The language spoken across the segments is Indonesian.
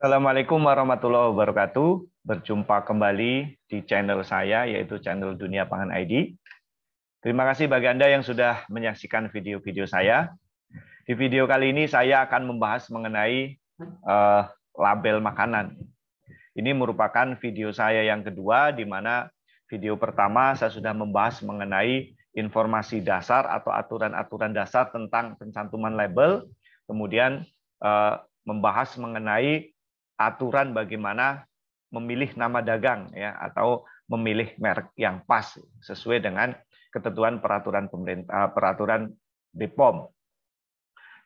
Assalamualaikum warahmatullahi wabarakatuh. Berjumpa kembali di channel saya, yaitu channel Dunia Pangan ID. Terima kasih bagi Anda yang sudah menyaksikan video-video saya. Di video kali ini saya akan membahas mengenai uh, label makanan. Ini merupakan video saya yang kedua, di mana video pertama saya sudah membahas mengenai informasi dasar atau aturan-aturan dasar tentang pencantuman label, kemudian eh, membahas mengenai aturan bagaimana memilih nama dagang ya atau memilih merek yang pas sesuai dengan ketentuan peraturan pemerintah eh, peraturan BPOM.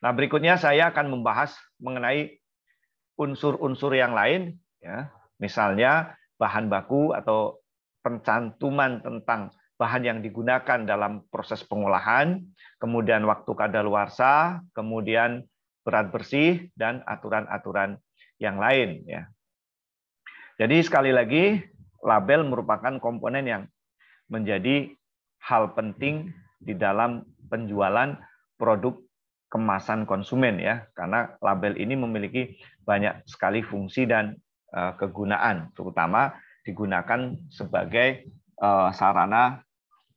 Nah, berikutnya saya akan membahas mengenai unsur-unsur yang lain ya. Misalnya bahan baku atau pencantuman tentang bahan yang digunakan dalam proses pengolahan, kemudian waktu kadaluarsa, kemudian berat bersih dan aturan-aturan yang lain ya. Jadi sekali lagi label merupakan komponen yang menjadi hal penting di dalam penjualan produk kemasan konsumen ya karena label ini memiliki banyak sekali fungsi dan eh, kegunaan terutama digunakan sebagai eh, sarana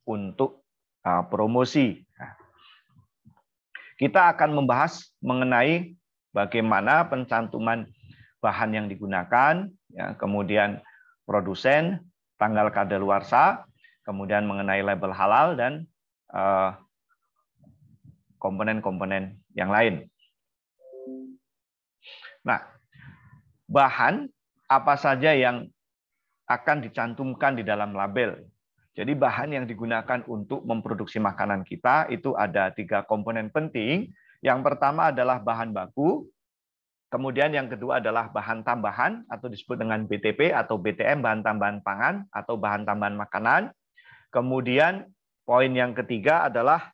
untuk eh, promosi. Nah, kita akan membahas mengenai bagaimana pencantuman bahan yang digunakan, ya, kemudian produsen, tanggal kadaluarsa, kemudian mengenai label halal dan eh, komponen-komponen uh, yang lain. Nah, bahan apa saja yang akan dicantumkan di dalam label. Jadi bahan yang digunakan untuk memproduksi makanan kita itu ada tiga komponen penting. Yang pertama adalah bahan baku, Kemudian yang kedua adalah bahan tambahan atau disebut dengan BTP atau BTM bahan tambahan pangan atau bahan tambahan makanan. Kemudian poin yang ketiga adalah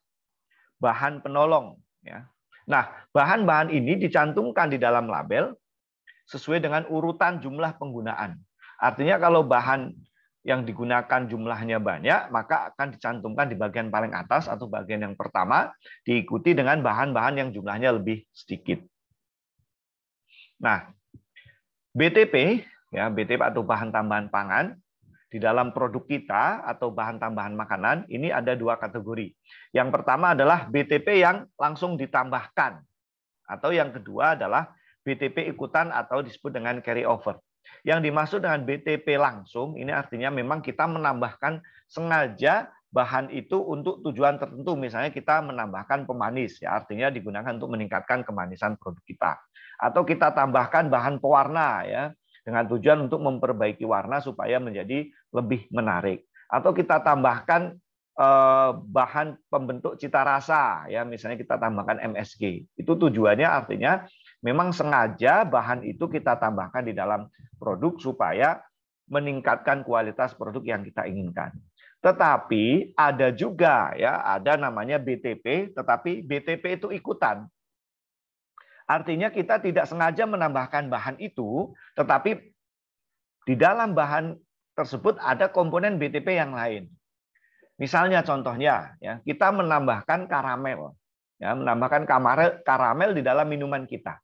bahan penolong ya. Nah, bahan-bahan ini dicantumkan di dalam label sesuai dengan urutan jumlah penggunaan. Artinya kalau bahan yang digunakan jumlahnya banyak, maka akan dicantumkan di bagian paling atas atau bagian yang pertama diikuti dengan bahan-bahan yang jumlahnya lebih sedikit. Nah, BTP ya BTP atau bahan tambahan pangan di dalam produk kita atau bahan tambahan makanan ini ada dua kategori. Yang pertama adalah BTP yang langsung ditambahkan atau yang kedua adalah BTP ikutan atau disebut dengan carry over. Yang dimaksud dengan BTP langsung ini artinya memang kita menambahkan sengaja bahan itu untuk tujuan tertentu. Misalnya kita menambahkan pemanis, ya artinya digunakan untuk meningkatkan kemanisan produk kita. Atau kita tambahkan bahan pewarna ya dengan tujuan untuk memperbaiki warna supaya menjadi lebih menarik. Atau kita tambahkan eh, bahan pembentuk cita rasa ya misalnya kita tambahkan MSG. Itu tujuannya artinya memang sengaja bahan itu kita tambahkan di dalam produk supaya meningkatkan kualitas produk yang kita inginkan. Tetapi ada juga ya, ada namanya BTP, tetapi BTP itu ikutan. Artinya kita tidak sengaja menambahkan bahan itu, tetapi di dalam bahan tersebut ada komponen BTP yang lain. Misalnya contohnya ya, kita menambahkan karamel. Ya, menambahkan karamel di dalam minuman kita.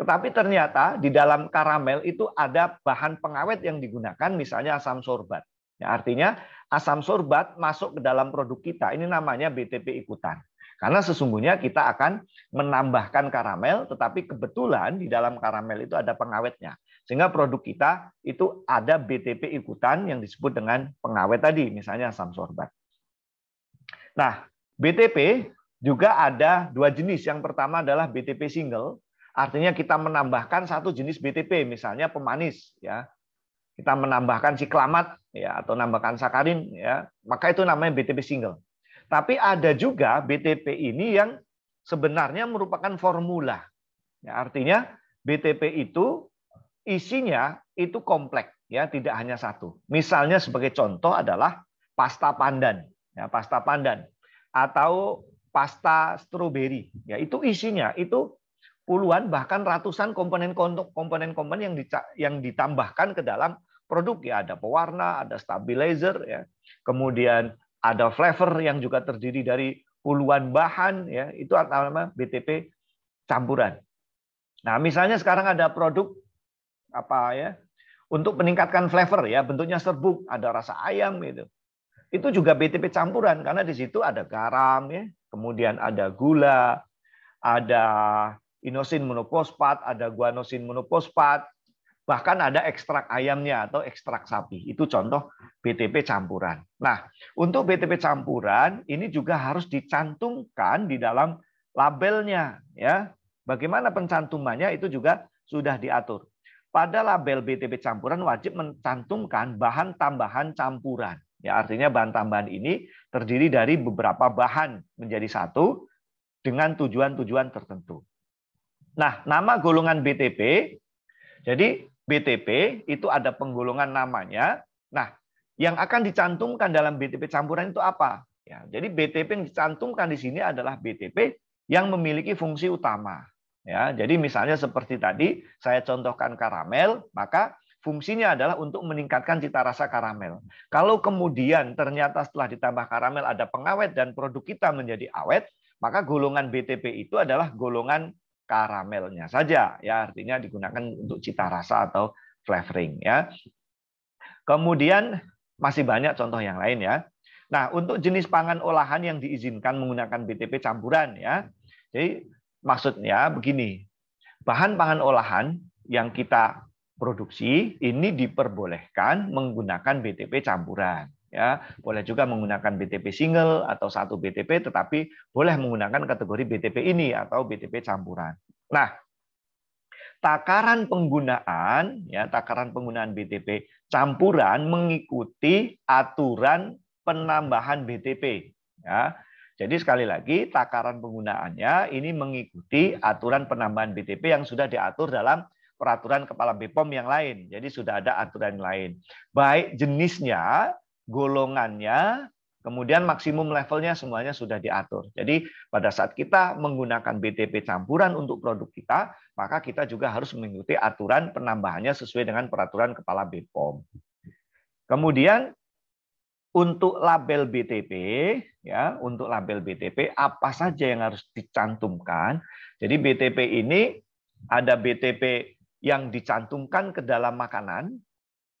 Tetapi ternyata di dalam karamel itu ada bahan pengawet yang digunakan, misalnya asam sorbat. Ya, artinya asam sorbat masuk ke dalam produk kita. Ini namanya BTP ikutan. Karena sesungguhnya kita akan menambahkan karamel, tetapi kebetulan di dalam karamel itu ada pengawetnya. Sehingga produk kita itu ada BTP ikutan yang disebut dengan pengawet tadi, misalnya asam sorbat. Nah, BTP juga ada dua jenis. Yang pertama adalah BTP single, Artinya kita menambahkan satu jenis BTP, misalnya pemanis, ya. Kita menambahkan siklamat, ya, atau nambahkan sakarin, ya. Maka itu namanya BTP single. Tapi ada juga BTP ini yang sebenarnya merupakan formula. Ya, artinya BTP itu isinya itu kompleks, ya, tidak hanya satu. Misalnya sebagai contoh adalah pasta pandan, ya, pasta pandan atau pasta stroberi. Ya, itu isinya itu puluhan bahkan ratusan komponen komponen komponen yang yang ditambahkan ke dalam produk ya ada pewarna, ada stabilizer ya. Kemudian ada flavor yang juga terdiri dari puluhan bahan ya, itu namanya BTP campuran. Nah, misalnya sekarang ada produk apa ya untuk meningkatkan flavor ya, bentuknya serbuk, ada rasa ayam gitu. Itu juga BTP campuran karena di situ ada garam ya, kemudian ada gula, ada inosin monofosfat, ada guanosin monofosfat, bahkan ada ekstrak ayamnya atau ekstrak sapi. Itu contoh BTP campuran. Nah, untuk BTP campuran ini juga harus dicantumkan di dalam labelnya ya. Bagaimana pencantumannya itu juga sudah diatur. Pada label BTP campuran wajib mencantumkan bahan tambahan campuran. Ya, artinya bahan tambahan ini terdiri dari beberapa bahan menjadi satu dengan tujuan-tujuan tertentu. Nah, nama golongan BTP, jadi BTP itu ada penggolongan namanya. Nah, yang akan dicantumkan dalam BTP campuran itu apa? Ya, jadi BTP yang dicantumkan di sini adalah BTP yang memiliki fungsi utama. Ya, jadi misalnya seperti tadi saya contohkan karamel, maka fungsinya adalah untuk meningkatkan cita rasa karamel. Kalau kemudian ternyata setelah ditambah karamel ada pengawet dan produk kita menjadi awet, maka golongan BTP itu adalah golongan karamelnya saja ya artinya digunakan untuk cita rasa atau flavoring ya. Kemudian masih banyak contoh yang lain ya. Nah, untuk jenis pangan olahan yang diizinkan menggunakan BTP campuran ya. Jadi maksudnya begini. Bahan pangan olahan yang kita produksi ini diperbolehkan menggunakan BTP campuran ya boleh juga menggunakan BTP single atau satu BTP tetapi boleh menggunakan kategori BTP ini atau BTP campuran nah takaran penggunaan ya takaran penggunaan BTP campuran mengikuti aturan penambahan BTP ya jadi sekali lagi takaran penggunaannya ini mengikuti aturan penambahan BTP yang sudah diatur dalam peraturan kepala BPOM yang lain. Jadi sudah ada aturan lain. Baik jenisnya golongannya, kemudian maksimum levelnya semuanya sudah diatur. Jadi pada saat kita menggunakan BTP campuran untuk produk kita, maka kita juga harus mengikuti aturan penambahannya sesuai dengan peraturan Kepala BPOM. Kemudian untuk label BTP ya untuk label BTP apa saja yang harus dicantumkan jadi BTP ini ada BTP yang dicantumkan ke dalam makanan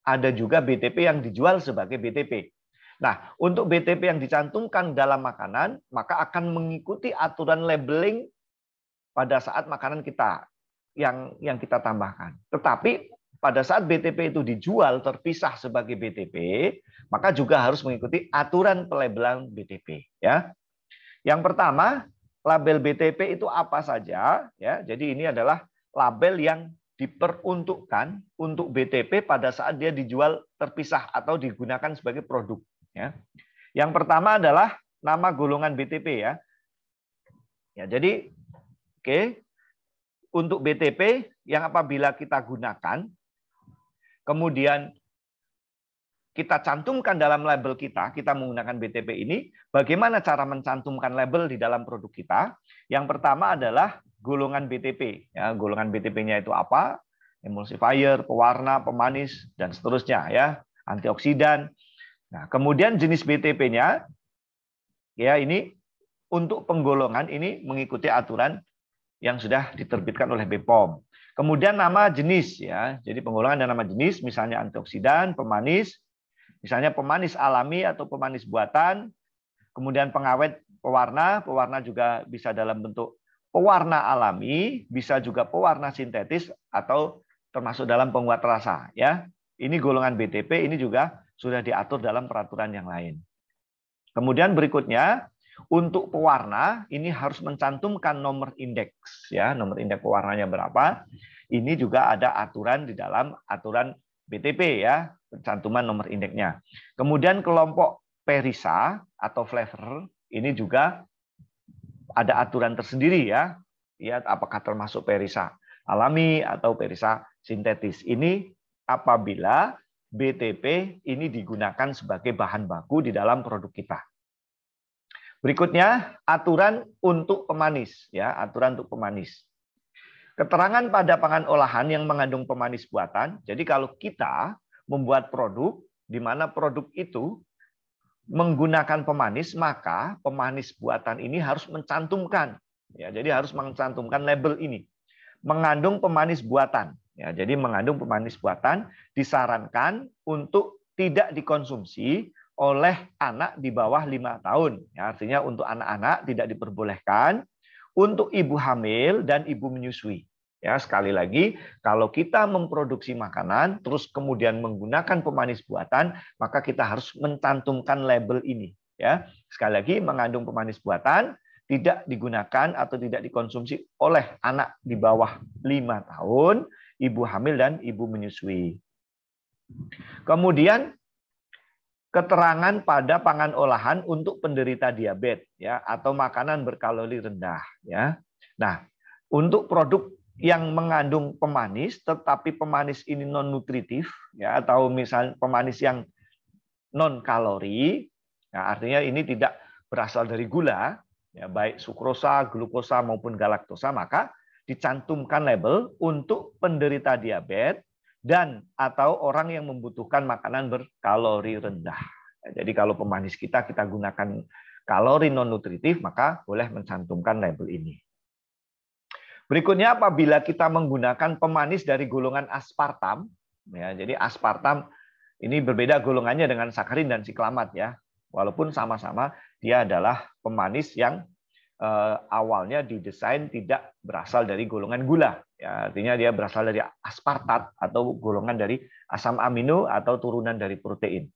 ada juga BTP yang dijual sebagai BTP. Nah, untuk BTP yang dicantumkan dalam makanan, maka akan mengikuti aturan labeling pada saat makanan kita yang yang kita tambahkan. Tetapi pada saat BTP itu dijual terpisah sebagai BTP, maka juga harus mengikuti aturan pelabelan BTP, ya. Yang pertama, label BTP itu apa saja, ya. Jadi ini adalah label yang diperuntukkan untuk BTP pada saat dia dijual terpisah atau digunakan sebagai produk. Ya. Yang pertama adalah nama golongan BTP ya. Ya jadi oke okay. untuk BTP yang apabila kita gunakan kemudian kita cantumkan dalam label kita, kita menggunakan BTP ini, bagaimana cara mencantumkan label di dalam produk kita? Yang pertama adalah golongan BTP. Ya, golongan BTP-nya itu apa? Emulsifier, pewarna, pemanis, dan seterusnya ya, antioksidan. Nah, kemudian jenis BTP-nya ya ini untuk penggolongan ini mengikuti aturan yang sudah diterbitkan oleh BPOM. Kemudian nama jenis ya. Jadi penggolongan dan nama jenis misalnya antioksidan, pemanis, Misalnya pemanis alami atau pemanis buatan, kemudian pengawet pewarna, pewarna juga bisa dalam bentuk pewarna alami, bisa juga pewarna sintetis atau termasuk dalam penguat rasa ya. Ini golongan BTP ini juga sudah diatur dalam peraturan yang lain. Kemudian berikutnya untuk pewarna ini harus mencantumkan nomor indeks ya, nomor indeks pewarnanya berapa. Ini juga ada aturan di dalam aturan BTP ya cantuman nomor indeksnya. Kemudian kelompok perisa atau flavor ini juga ada aturan tersendiri ya. Ya, apakah termasuk perisa alami atau perisa sintetis. Ini apabila BTP ini digunakan sebagai bahan baku di dalam produk kita. Berikutnya aturan untuk pemanis ya, aturan untuk pemanis. Keterangan pada pangan olahan yang mengandung pemanis buatan. Jadi kalau kita membuat produk di mana produk itu menggunakan pemanis, maka pemanis buatan ini harus mencantumkan. Ya, jadi harus mencantumkan label ini. Mengandung pemanis buatan. Ya, jadi mengandung pemanis buatan disarankan untuk tidak dikonsumsi oleh anak di bawah lima tahun. Ya, artinya untuk anak-anak tidak diperbolehkan, untuk ibu hamil dan ibu menyusui. Ya, sekali lagi, kalau kita memproduksi makanan terus kemudian menggunakan pemanis buatan, maka kita harus mencantumkan label ini, ya. Sekali lagi mengandung pemanis buatan tidak digunakan atau tidak dikonsumsi oleh anak di bawah 5 tahun, ibu hamil dan ibu menyusui. Kemudian keterangan pada pangan olahan untuk penderita diabetes ya atau makanan berkalori rendah ya. Nah, untuk produk yang mengandung pemanis, tetapi pemanis ini non nutritif, ya atau misalnya pemanis yang non kalori, ya, artinya ini tidak berasal dari gula, ya, baik sukrosa, glukosa maupun galaktosa, maka dicantumkan label untuk penderita diabetes dan atau orang yang membutuhkan makanan berkalori rendah. Ya, jadi kalau pemanis kita kita gunakan kalori non nutritif, maka boleh mencantumkan label ini. Berikutnya apabila kita menggunakan pemanis dari golongan aspartam, ya, jadi aspartam ini berbeda golongannya dengan sakarin dan siklamat ya. Walaupun sama-sama dia adalah pemanis yang eh, awalnya didesain tidak berasal dari golongan gula. Ya, artinya dia berasal dari aspartat atau golongan dari asam amino atau turunan dari protein.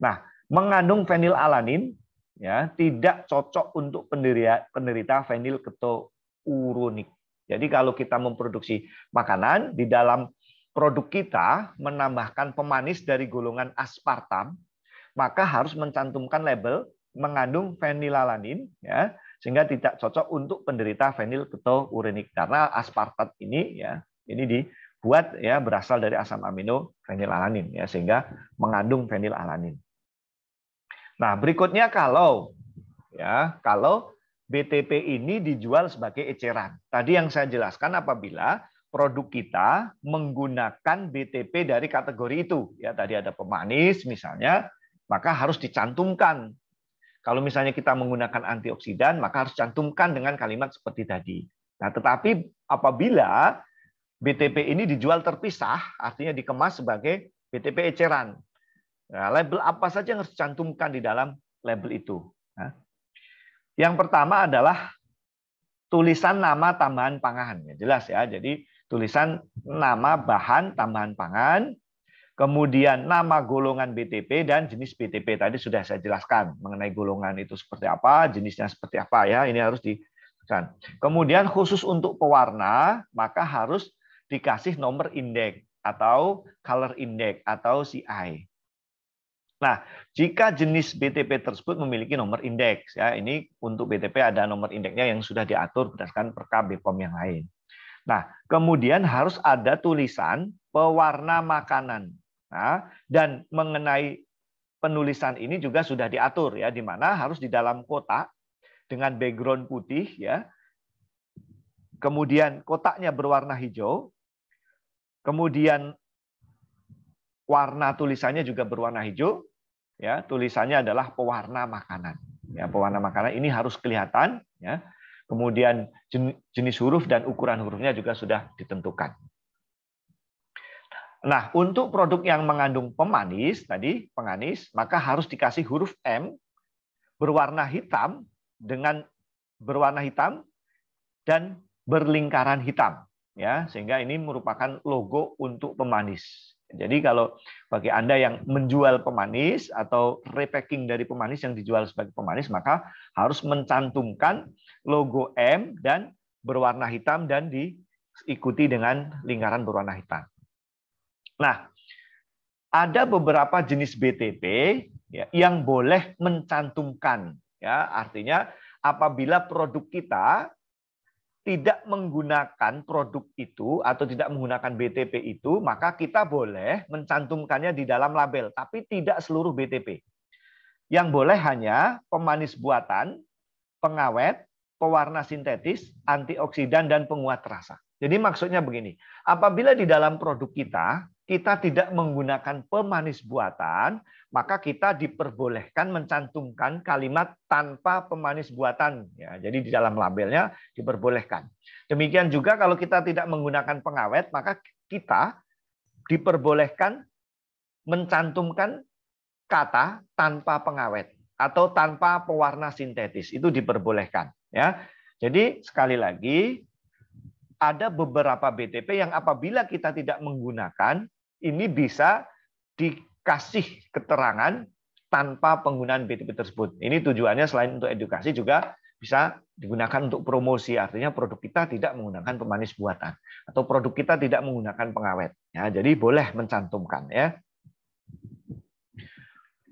Nah, mengandung fenilalanin ya, tidak cocok untuk penderita, penderita fenilketouronic jadi kalau kita memproduksi makanan di dalam produk kita menambahkan pemanis dari golongan aspartam, maka harus mencantumkan label mengandung fenilalanin ya, sehingga tidak cocok untuk penderita fenilketonurik karena aspartat ini ya ini dibuat ya berasal dari asam amino fenilalanin ya sehingga mengandung fenilalanin. Nah, berikutnya kalau ya kalau BTP ini dijual sebagai eceran. Tadi yang saya jelaskan apabila produk kita menggunakan BTP dari kategori itu. Ya, tadi ada pemanis misalnya, maka harus dicantumkan. Kalau misalnya kita menggunakan antioksidan, maka harus cantumkan dengan kalimat seperti tadi. Nah, tetapi apabila BTP ini dijual terpisah, artinya dikemas sebagai BTP eceran. Nah, label apa saja yang harus dicantumkan di dalam label itu? Nah, yang pertama adalah tulisan nama tambahan pangan. Ya, jelas ya. Jadi tulisan nama bahan tambahan pangan, kemudian nama golongan BTP dan jenis BTP tadi sudah saya jelaskan mengenai golongan itu seperti apa, jenisnya seperti apa ya. Ini harus ditekan. Kemudian khusus untuk pewarna maka harus dikasih nomor indeks atau color index atau CI. Nah, jika jenis BTP tersebut memiliki nomor indeks, ya ini untuk BTP ada nomor indeksnya yang sudah diatur berdasarkan perkab BPOM yang lain. Nah, kemudian harus ada tulisan pewarna makanan. Nah, dan mengenai penulisan ini juga sudah diatur ya, di mana harus di dalam kotak dengan background putih ya. Kemudian kotaknya berwarna hijau. Kemudian warna tulisannya juga berwarna hijau ya tulisannya adalah pewarna makanan. Ya, pewarna makanan ini harus kelihatan, ya. Kemudian jenis huruf dan ukuran hurufnya juga sudah ditentukan. Nah, untuk produk yang mengandung pemanis tadi, penganis, maka harus dikasih huruf M berwarna hitam dengan berwarna hitam dan berlingkaran hitam ya, sehingga ini merupakan logo untuk pemanis. Jadi kalau bagi Anda yang menjual pemanis atau repacking dari pemanis yang dijual sebagai pemanis, maka harus mencantumkan logo M dan berwarna hitam dan diikuti dengan lingkaran berwarna hitam. Nah, ada beberapa jenis BTP ya, yang boleh mencantumkan. ya Artinya apabila produk kita tidak menggunakan produk itu atau tidak menggunakan BTP itu, maka kita boleh mencantumkannya di dalam label, tapi tidak seluruh BTP. Yang boleh hanya pemanis buatan, pengawet, pewarna sintetis, antioksidan, dan penguat rasa. Jadi maksudnya begini, apabila di dalam produk kita kita tidak menggunakan pemanis buatan, maka kita diperbolehkan mencantumkan kalimat tanpa pemanis buatan. Ya, jadi di dalam labelnya diperbolehkan. Demikian juga kalau kita tidak menggunakan pengawet, maka kita diperbolehkan mencantumkan kata tanpa pengawet atau tanpa pewarna sintetis. Itu diperbolehkan. Ya, jadi sekali lagi ada beberapa BTP yang apabila kita tidak menggunakan ini bisa dikasih keterangan tanpa penggunaan BTP tersebut. Ini tujuannya selain untuk edukasi juga bisa digunakan untuk promosi, artinya produk kita tidak menggunakan pemanis buatan atau produk kita tidak menggunakan pengawet. Ya, jadi boleh mencantumkan ya.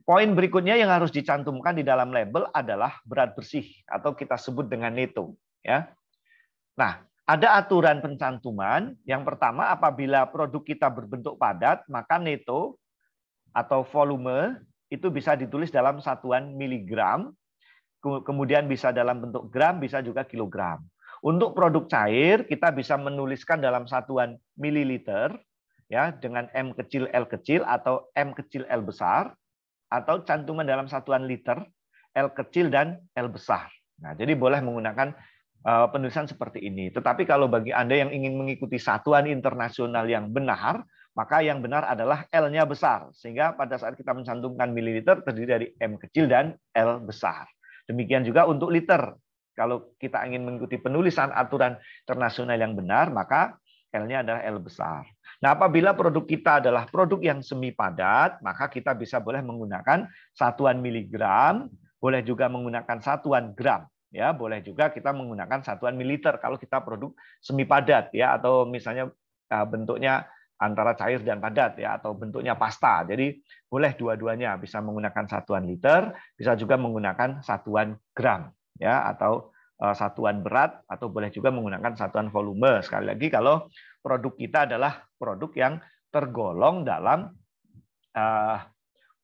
Poin berikutnya yang harus dicantumkan di dalam label adalah berat bersih atau kita sebut dengan neto. Ya. Nah, ada aturan pencantuman. Yang pertama, apabila produk kita berbentuk padat, maka neto atau volume itu bisa ditulis dalam satuan miligram, kemudian bisa dalam bentuk gram, bisa juga kilogram. Untuk produk cair, kita bisa menuliskan dalam satuan mililiter, ya dengan M kecil L kecil atau M kecil L besar, atau cantuman dalam satuan liter, L kecil dan L besar. Nah, jadi boleh menggunakan Eh, penulisan seperti ini. Tetapi kalau bagi Anda yang ingin mengikuti satuan internasional yang benar, maka yang benar adalah L-nya besar. Sehingga pada saat kita mencantumkan mililiter terdiri dari M kecil dan L besar. Demikian juga untuk liter. Kalau kita ingin mengikuti penulisan aturan internasional yang benar, maka L-nya adalah L besar. Nah, apabila produk kita adalah produk yang semi padat, maka kita bisa boleh menggunakan satuan miligram, boleh juga menggunakan satuan gram ya boleh juga kita menggunakan satuan militer kalau kita produk semi padat ya atau misalnya ah, bentuknya antara cair dan padat ya atau bentuknya pasta. Jadi boleh dua-duanya bisa menggunakan satuan liter, bisa juga menggunakan satuan gram ya atau ah, satuan berat atau boleh juga menggunakan satuan volume. Sekali lagi kalau produk kita adalah produk yang tergolong dalam ah,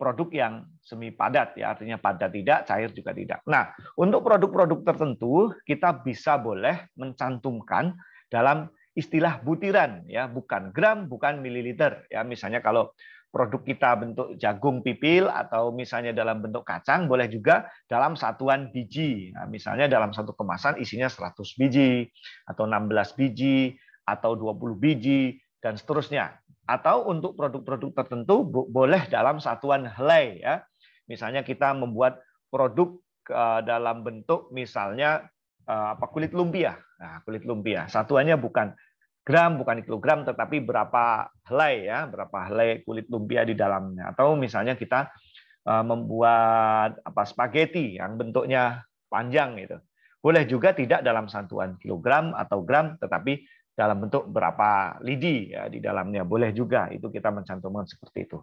produk yang semi padat ya artinya padat tidak cair juga tidak. Nah, untuk produk-produk tertentu kita bisa boleh mencantumkan dalam istilah butiran ya, bukan gram, bukan mililiter ya. Misalnya kalau produk kita bentuk jagung pipil atau misalnya dalam bentuk kacang boleh juga dalam satuan biji. Nah, misalnya dalam satu kemasan isinya 100 biji atau 16 biji atau 20 biji dan seterusnya atau untuk produk-produk tertentu boleh dalam satuan helai ya. Misalnya kita membuat produk eh, dalam bentuk misalnya eh, apa kulit lumpia. Nah, kulit lumpia satuannya bukan gram bukan kilogram tetapi berapa helai ya, berapa helai kulit lumpia di dalamnya. Atau misalnya kita eh, membuat apa spaghetti yang bentuknya panjang gitu. Boleh juga tidak dalam satuan kilogram atau gram tetapi dalam bentuk berapa lidi ya, di dalamnya boleh juga itu kita mencantumkan seperti itu.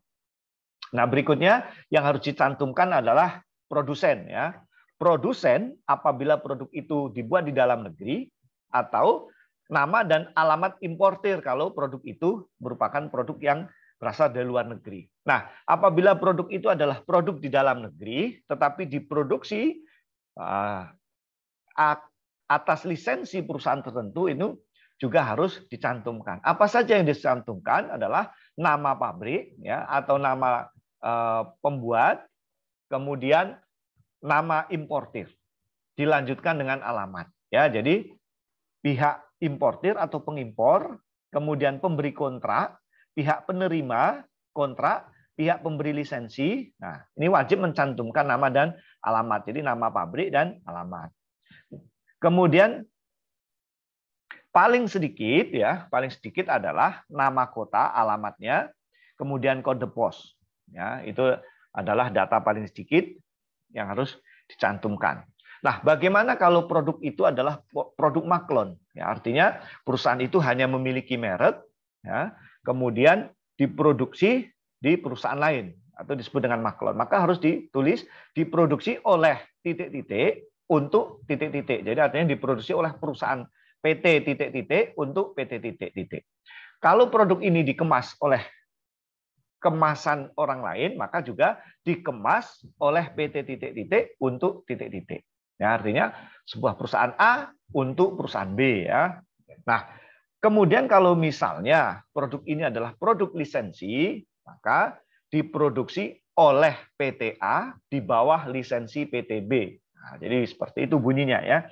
Nah berikutnya yang harus dicantumkan adalah produsen ya. Produsen apabila produk itu dibuat di dalam negeri atau nama dan alamat importer kalau produk itu merupakan produk yang berasal dari luar negeri. Nah, apabila produk itu adalah produk di dalam negeri tetapi diproduksi ah, atas lisensi perusahaan tertentu itu juga harus dicantumkan. Apa saja yang dicantumkan adalah nama pabrik ya atau nama e, pembuat, kemudian nama importir. Dilanjutkan dengan alamat. Ya, jadi pihak importir atau pengimpor, kemudian pemberi kontrak, pihak penerima kontrak, pihak pemberi lisensi. Nah, ini wajib mencantumkan nama dan alamat. Jadi nama pabrik dan alamat. Kemudian Paling sedikit ya, paling sedikit adalah nama kota, alamatnya, kemudian kode pos. Ya, itu adalah data paling sedikit yang harus dicantumkan. Nah, bagaimana kalau produk itu adalah produk maklon? Ya, artinya perusahaan itu hanya memiliki merek, ya, kemudian diproduksi di perusahaan lain atau disebut dengan maklon. Maka harus ditulis diproduksi oleh titik-titik untuk titik-titik. Jadi artinya diproduksi oleh perusahaan PT titik titik untuk PT titik titik. Kalau produk ini dikemas oleh kemasan orang lain, maka juga dikemas oleh PT titik titik untuk titik titik. Ya, artinya sebuah perusahaan A untuk perusahaan B ya. Nah, kemudian kalau misalnya produk ini adalah produk lisensi, maka diproduksi oleh PT A di bawah lisensi PT B. Nah, jadi seperti itu bunyinya ya.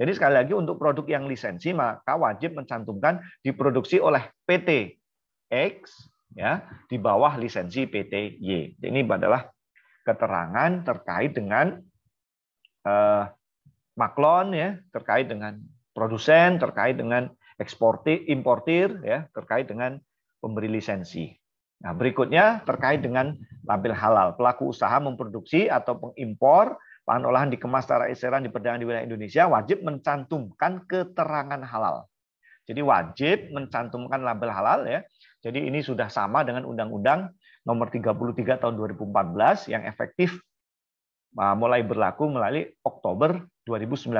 Jadi sekali lagi untuk produk yang lisensi maka wajib mencantumkan diproduksi oleh PT X ya di bawah lisensi PT Y. Ini adalah keterangan terkait dengan eh, maklon ya, terkait dengan produsen, terkait dengan eksportir, importir ya, terkait dengan pemberi lisensi. Nah, berikutnya terkait dengan label halal. Pelaku usaha memproduksi atau pengimpor Pangan olahan dikemas secara eceran perdagangan di wilayah Indonesia wajib mencantumkan keterangan halal. Jadi wajib mencantumkan label halal ya. Jadi ini sudah sama dengan Undang-Undang Nomor 33 Tahun 2014 yang efektif mulai berlaku melalui Oktober 2019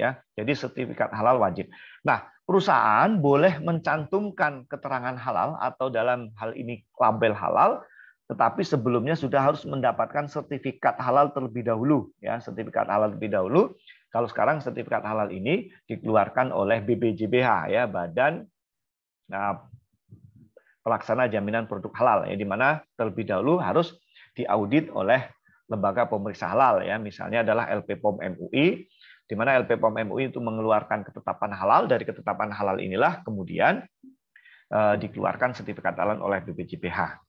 ya. Jadi sertifikat halal wajib. Nah, perusahaan boleh mencantumkan keterangan halal atau dalam hal ini label halal tetapi sebelumnya sudah harus mendapatkan sertifikat halal terlebih dahulu ya sertifikat halal terlebih dahulu kalau sekarang sertifikat halal ini dikeluarkan oleh BBJBH ya Badan nah, Pelaksana Jaminan Produk Halal ya di mana terlebih dahulu harus diaudit oleh lembaga pemeriksa halal ya misalnya adalah LPPOM MUI di mana LPPOM MUI itu mengeluarkan ketetapan halal dari ketetapan halal inilah kemudian eh, dikeluarkan sertifikat halal oleh BPJBH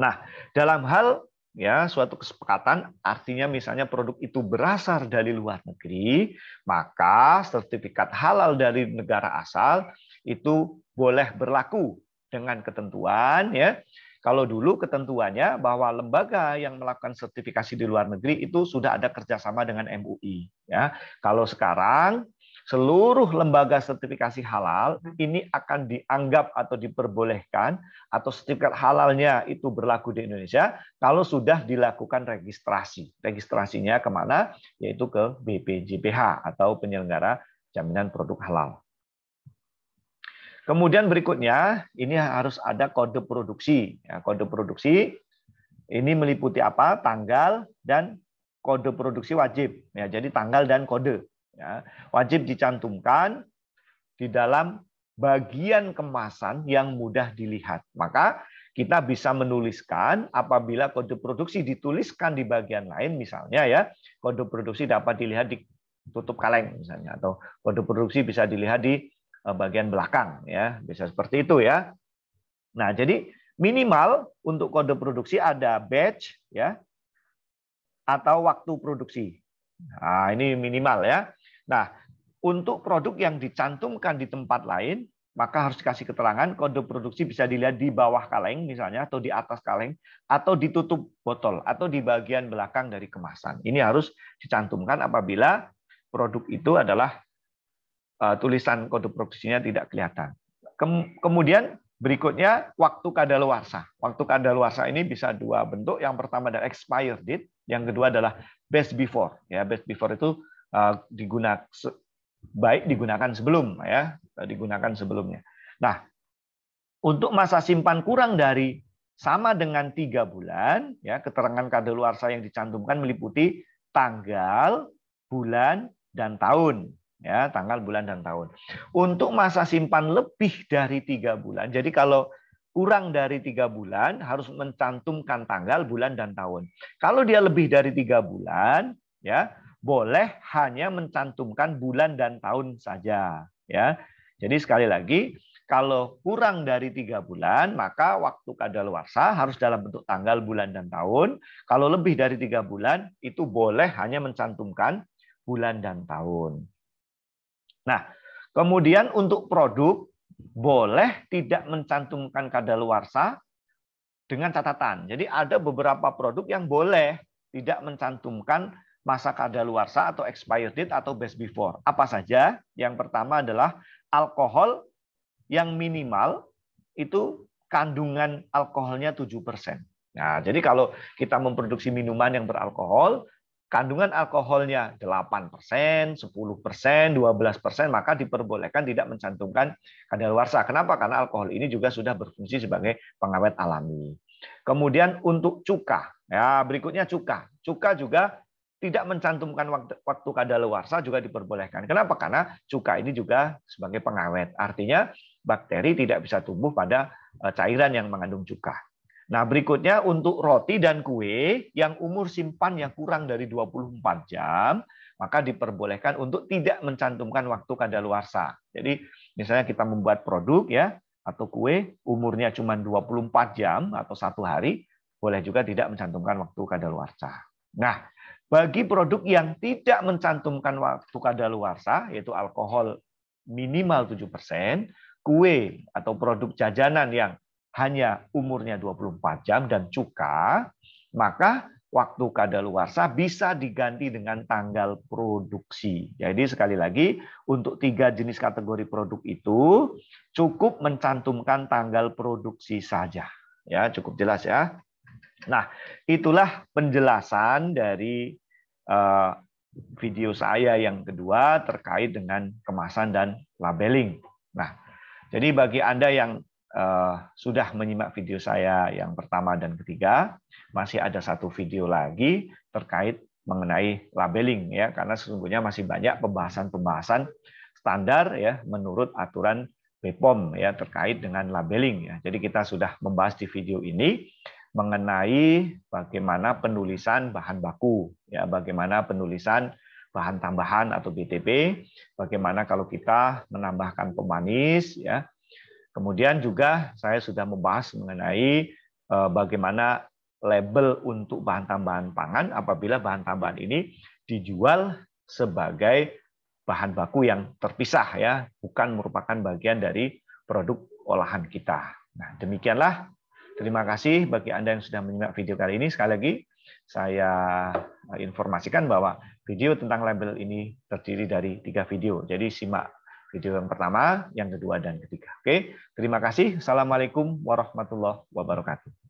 Nah, dalam hal ya suatu kesepakatan artinya misalnya produk itu berasal dari luar negeri, maka sertifikat halal dari negara asal itu boleh berlaku dengan ketentuan ya. Kalau dulu ketentuannya bahwa lembaga yang melakukan sertifikasi di luar negeri itu sudah ada kerjasama dengan MUI. Ya, kalau sekarang seluruh lembaga sertifikasi halal hmm. ini akan dianggap atau diperbolehkan atau sertifikat halalnya itu berlaku di Indonesia kalau sudah dilakukan registrasi. Registrasinya kemana? Yaitu ke BPJPH atau penyelenggara jaminan produk halal. Kemudian berikutnya ini harus ada kode produksi. Ya, kode produksi ini meliputi apa? Tanggal dan kode produksi wajib. Ya, jadi tanggal dan kode. Ya, wajib dicantumkan di dalam bagian kemasan yang mudah dilihat. Maka kita bisa menuliskan apabila kode produksi dituliskan di bagian lain misalnya ya, kode produksi dapat dilihat di tutup kaleng misalnya atau kode produksi bisa dilihat di eh, bagian belakang ya, bisa seperti itu ya. Nah, jadi minimal untuk kode produksi ada batch ya atau waktu produksi. Nah, ini minimal ya. Nah, untuk produk yang dicantumkan di tempat lain, maka harus dikasih keterangan kode produksi bisa dilihat di bawah kaleng misalnya atau di atas kaleng atau ditutup botol atau di bagian belakang dari kemasan. Ini harus dicantumkan apabila produk itu adalah eh, tulisan kode produksinya tidak kelihatan. Kemudian berikutnya waktu kadaluarsa. Waktu kadaluarsa ini bisa dua bentuk. Yang pertama adalah expired date, yang kedua adalah best before. Ya, best before itu Uh, digunakan baik digunakan sebelum ya uh, digunakan sebelumnya. Nah, untuk masa simpan kurang dari sama dengan tiga bulan, ya keterangan kadaluarsa yang dicantumkan meliputi tanggal, bulan, dan tahun. Ya, tanggal, bulan, dan tahun. Untuk masa simpan lebih dari tiga bulan, jadi kalau kurang dari tiga bulan harus mencantumkan tanggal, bulan, dan tahun. Kalau dia lebih dari tiga bulan, ya boleh hanya mencantumkan bulan dan tahun saja. Ya, jadi sekali lagi kalau kurang dari tiga bulan, maka waktu kadaluarsa harus dalam bentuk tanggal, bulan, dan tahun. Kalau lebih dari tiga bulan, itu boleh hanya mencantumkan bulan dan tahun. Nah, kemudian untuk produk, boleh tidak mencantumkan kadaluarsa dengan catatan. Jadi ada beberapa produk yang boleh tidak mencantumkan masa kadaluarsa atau expired date atau best before. Apa saja? Yang pertama adalah alkohol yang minimal itu kandungan alkoholnya 7%. Nah, jadi kalau kita memproduksi minuman yang beralkohol, kandungan alkoholnya 8%, 10%, 12%, maka diperbolehkan tidak mencantumkan kadaluarsa. Kenapa? Karena alkohol ini juga sudah berfungsi sebagai pengawet alami. Kemudian untuk cuka, ya berikutnya cuka. Cuka juga tidak mencantumkan waktu, waktu kadaluarsa juga diperbolehkan. Kenapa? Karena cuka ini juga sebagai pengawet. Artinya bakteri tidak bisa tumbuh pada e, cairan yang mengandung cuka. Nah, berikutnya untuk roti dan kue yang umur simpan yang kurang dari 24 jam, maka diperbolehkan untuk tidak mencantumkan waktu kadaluarsa. Jadi, misalnya kita membuat produk ya atau kue umurnya cuma 24 jam atau satu hari, boleh juga tidak mencantumkan waktu kadaluarsa. Nah, bagi produk yang tidak mencantumkan waktu kadaluarsa, yaitu alkohol minimal 7%, kue atau produk jajanan yang hanya umurnya 24 jam dan cuka, maka waktu kadaluarsa bisa diganti dengan tanggal produksi. Jadi sekali lagi untuk tiga jenis kategori produk itu cukup mencantumkan tanggal produksi saja. Ya, cukup jelas ya. Nah, itulah penjelasan dari Eh, video saya yang kedua terkait dengan kemasan dan labeling. Nah, jadi bagi Anda yang eh, sudah menyimak video saya yang pertama dan ketiga, masih ada satu video lagi terkait mengenai labeling ya, karena sesungguhnya masih banyak pembahasan-pembahasan standar ya menurut aturan BPOM ya terkait dengan labeling ya. Jadi kita sudah membahas di video ini mengenai bagaimana penulisan bahan baku, ya bagaimana penulisan bahan tambahan atau BTP bagaimana kalau kita menambahkan pemanis, ya. Kemudian juga saya sudah membahas mengenai eh, bagaimana label untuk bahan tambahan pangan apabila bahan tambahan ini dijual sebagai bahan baku yang terpisah ya, bukan merupakan bagian dari produk olahan kita. Nah, demikianlah Terima kasih bagi Anda yang sudah menyimak video kali ini. Sekali lagi, saya eh, informasikan bahwa video tentang label ini terdiri dari tiga video. Jadi simak video yang pertama, yang kedua, dan ketiga. Oke, terima kasih. Assalamualaikum warahmatullahi wabarakatuh.